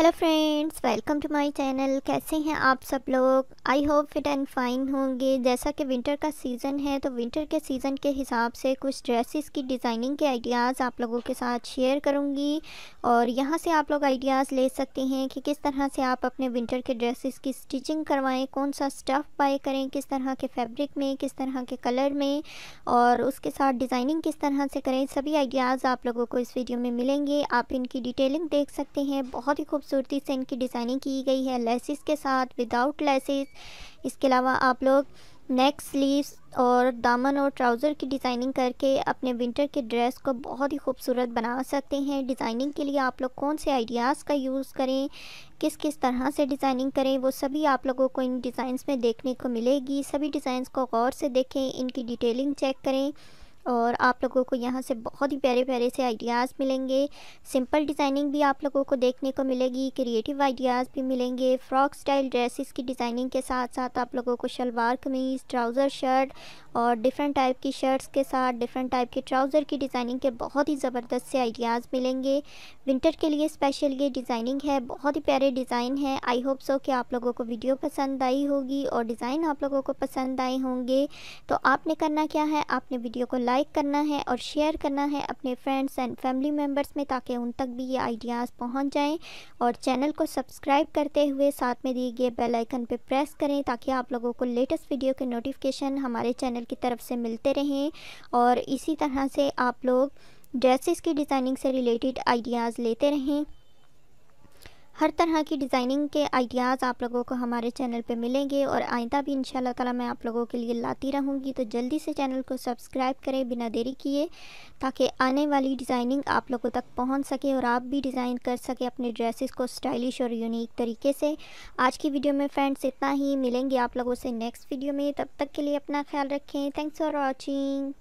hello friends welcome to my channel कैसे हैं आप सब लोग I hope fit and fine होंगे जैसा कि विंटर का सीज़न है तो विंटर के सीज़न के हिसाब से कुछ ड्रेसेस की डिज़ाइनिंग के आइडियाज़ आप लोगों के साथ शेयर करूँगी और यहाँ से आप लोग आइडियाज़ ले सकते हैं कि किस तरह से आप अपने विंटर के ड्रेसेस की स्टिचिंग करवाएं कौन सा स्टफ़ बाय करें किस तरह के फैब्रिक में किस तरह के कलर में और उसके साथ डिज़ाइनिंग किस तरह से करें सभी आइडियाज़ आप लोगों को इस वीडियो में मिलेंगे आप इनकी डिटेलिंग देख सकते हैं बहुत ही खूबसूरती से इनकी डिज़ाइनिंग की गई है लेसिस के साथ विदाउट लेसिस इसके अलावा आप लोग नेक स्लीव्स और दामन और ट्राउज़र की डिज़ाइनिंग करके अपने विंटर के ड्रेस को बहुत ही खूबसूरत बना सकते हैं डिज़ाइनिंग के लिए आप लोग कौन से आइडियाज़ का यूज़ करें किस किस तरह से डिज़ाइनिंग करें वो सभी आप लोगों को इन डिज़ाइंस में देखने को मिलेगी सभी डिज़ाइंस को गौर से देखें इनकी डिटेलिंग चेक करें और आप लोगों को यहाँ से बहुत ही प्यारे प्यारे से आइडियाज़ मिलेंगे सिंपल डिज़ाइनिंग भी आप लोगों को देखने को मिलेगी क्रिएटिव आइडियाज़ भी मिलेंगे फ्रॉक स्टाइल ड्रेसेस की डिज़ाइनिंग के साथ साथ आप लोगों को शलवार कमीज़ ट्राउज़र शर्ट और डिफरेंट टाइप की शर्ट्स के साथ डिफरेंट टाइप के ट्राउज़र की डिज़ाइनिंग के बहुत ही ज़बरदस्त से आइडियाज़ मिलेंगे विंटर के लिए स्पेशल ये डिज़ाइनिंग है बहुत ही प्यारे डिज़ाइन है आई होप सो कि आप लोगों को वीडियो पसंद आई होगी और डिज़ाइन आप लोगों को पसंद आए होंगे तो आपने करना क्या है आपने वीडियो को लाइक करना है और शेयर करना है अपने फ्रेंड्स एंड फैमिली मेम्बर्स में ताकि उन तक भी ये आइडियाज़ पहुँच जाएँ और चैनल को सब्सक्राइब करते हुए साथ में दिए गए बेल आइकन पर प्रेस करें ताकि आप लोगों को लेटेस्ट वीडियो के नोटिफिकेशन हमारे चैनल की तरफ से मिलते रहें और इसी तरह से आप लोग ड्रेसेस की डिज़ाइनिंग से रिलेटेड आइडियाज़ लेते रहें हर तरह की डिज़ाइनिंग के आइडियाज़ आप लोगों को हमारे चैनल पे मिलेंगे और आइंदा भी इन ताला मैं आप लोगों के लिए लाती रहूँगी तो जल्दी से चैनल को सब्सक्राइब करें बिना देरी किए ताकि आने वाली डिज़ाइनिंग आप लोगों तक पहुँच सके और आप भी डिज़ाइन कर सके अपने ड्रेसेस को स्टाइलिश और यूनिक तरीके से आज की वीडियो में फ्रेंड्स इतना ही मिलेंगे आप लोगों से नेक्स्ट वीडियो में तब तक के लिए अपना ख्याल रखें थैंक्स फॉर वॉचिंग